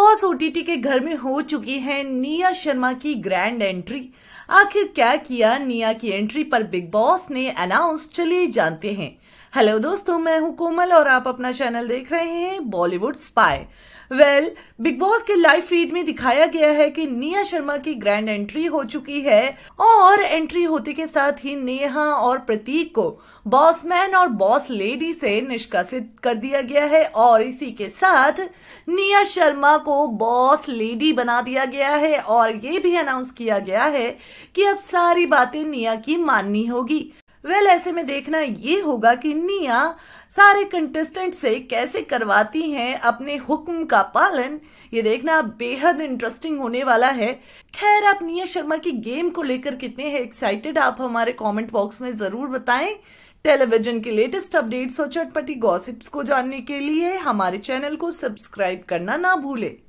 boss OTT के घर में हो चुकी है निया शर्मा की ग्रैंड एंट्री आखिर क्या किया निया की एंट्री पर बिग बॉस ने अनाउंस चलिए जानते हैं हेलो दोस्तों मैं हूं कोमल और आप अपना चैनल देख रहे हैं Bollywood spy well Bigg Boss के लाइव फीड में दिखाया गया है कि निया शर्मा की ग्रैंड एंट्री हो चुकी है और एंट्री होते के साथ ही नेहा और प्रतीक को बॉस मैन और बॉस लेडी से निष्कासित कर दिया गया है और इसी के साथ निया शर्मा को बॉस लेडी बना दिया गया है और ये भी अनाउंस किया गया है कि अब सारी बातें निया की माननी होगी वेल well, ऐसे में देखना ये होगा कि निया सारे कंटेस्टेंट से कैसे करवाती हैं अपने हुक्म का पालन ये देखना बेहद इंटरेस्टिंग होने वाला है खैर आप निया शर्मा की गेम को लेकर कितने हैं एक्साइटेड आप हमारे कमेंट बॉक्स में जरूर बताएं टेलीविजन के लेटेस्ट अपडेट्स और चटपटी गॉसिप्स को जानने के लिए हमारे चैनल को सब्सक्राइब करना ना भूलें